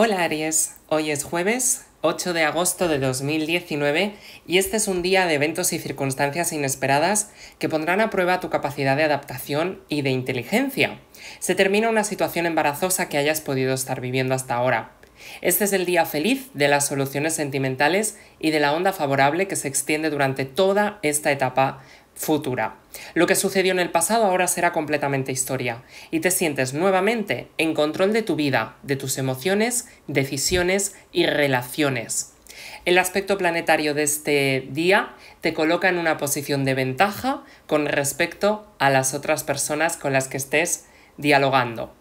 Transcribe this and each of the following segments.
Hola Aries, hoy es jueves 8 de agosto de 2019 y este es un día de eventos y circunstancias inesperadas que pondrán a prueba tu capacidad de adaptación y de inteligencia. Se termina una situación embarazosa que hayas podido estar viviendo hasta ahora. Este es el día feliz de las soluciones sentimentales y de la onda favorable que se extiende durante toda esta etapa futura. Lo que sucedió en el pasado ahora será completamente historia y te sientes nuevamente en control de tu vida, de tus emociones, decisiones y relaciones. El aspecto planetario de este día te coloca en una posición de ventaja con respecto a las otras personas con las que estés dialogando.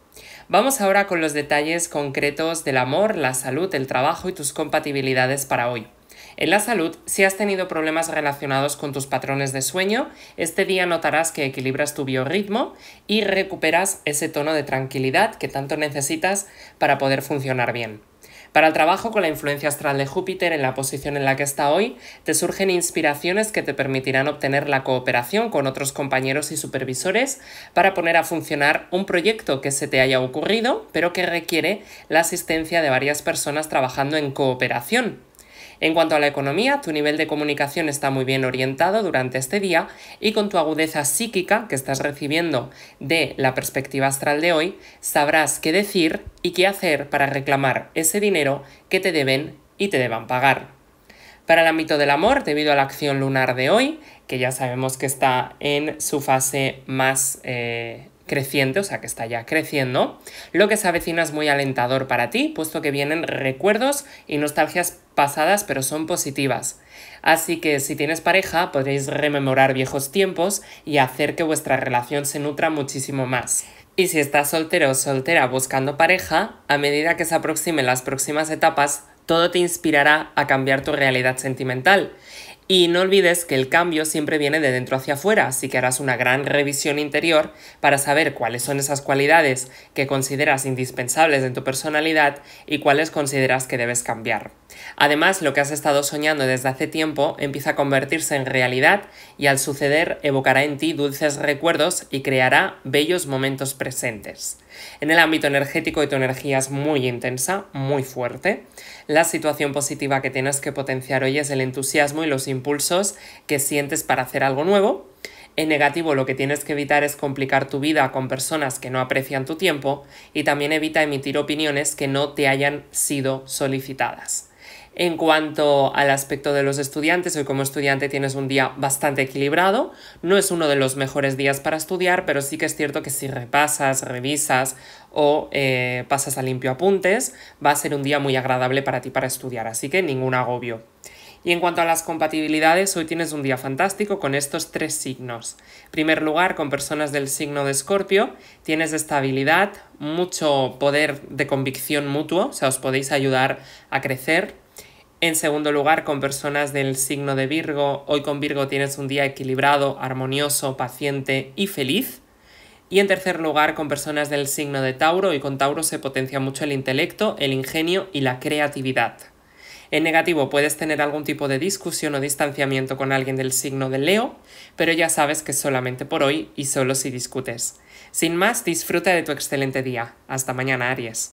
Vamos ahora con los detalles concretos del amor, la salud, el trabajo y tus compatibilidades para hoy. En la salud, si has tenido problemas relacionados con tus patrones de sueño, este día notarás que equilibras tu biorritmo y recuperas ese tono de tranquilidad que tanto necesitas para poder funcionar bien. Para el trabajo con la influencia astral de Júpiter en la posición en la que está hoy, te surgen inspiraciones que te permitirán obtener la cooperación con otros compañeros y supervisores para poner a funcionar un proyecto que se te haya ocurrido, pero que requiere la asistencia de varias personas trabajando en cooperación. En cuanto a la economía, tu nivel de comunicación está muy bien orientado durante este día y con tu agudeza psíquica que estás recibiendo de la perspectiva astral de hoy, sabrás qué decir y qué hacer para reclamar ese dinero que te deben y te deban pagar. Para el ámbito del amor, debido a la acción lunar de hoy, que ya sabemos que está en su fase más eh, creciente, o sea que está ya creciendo, lo que se avecina es muy alentador para ti, puesto que vienen recuerdos y nostalgias pasadas, pero son positivas. Así que si tienes pareja, podréis rememorar viejos tiempos y hacer que vuestra relación se nutra muchísimo más. Y si estás soltero o soltera buscando pareja, a medida que se aproximen las próximas etapas, todo te inspirará a cambiar tu realidad sentimental. Y no olvides que el cambio siempre viene de dentro hacia afuera, así que harás una gran revisión interior para saber cuáles son esas cualidades que consideras indispensables en tu personalidad y cuáles consideras que debes cambiar. Además, lo que has estado soñando desde hace tiempo empieza a convertirse en realidad y al suceder evocará en ti dulces recuerdos y creará bellos momentos presentes. En el ámbito energético tu energía es muy intensa, muy fuerte. La situación positiva que tienes que potenciar hoy es el entusiasmo y los impulsos que sientes para hacer algo nuevo. En negativo, lo que tienes que evitar es complicar tu vida con personas que no aprecian tu tiempo y también evita emitir opiniones que no te hayan sido solicitadas. En cuanto al aspecto de los estudiantes, hoy como estudiante tienes un día bastante equilibrado. No es uno de los mejores días para estudiar, pero sí que es cierto que si repasas, revisas o eh, pasas a limpio apuntes, va a ser un día muy agradable para ti para estudiar, así que ningún agobio. Y en cuanto a las compatibilidades, hoy tienes un día fantástico con estos tres signos. En primer lugar, con personas del signo de Escorpio, tienes estabilidad, mucho poder de convicción mutuo, o sea, os podéis ayudar a crecer, en segundo lugar, con personas del signo de Virgo, hoy con Virgo tienes un día equilibrado, armonioso, paciente y feliz. Y en tercer lugar, con personas del signo de Tauro, y con Tauro se potencia mucho el intelecto, el ingenio y la creatividad. En negativo, puedes tener algún tipo de discusión o distanciamiento con alguien del signo de Leo, pero ya sabes que solamente por hoy y solo si discutes. Sin más, disfruta de tu excelente día. Hasta mañana, Aries.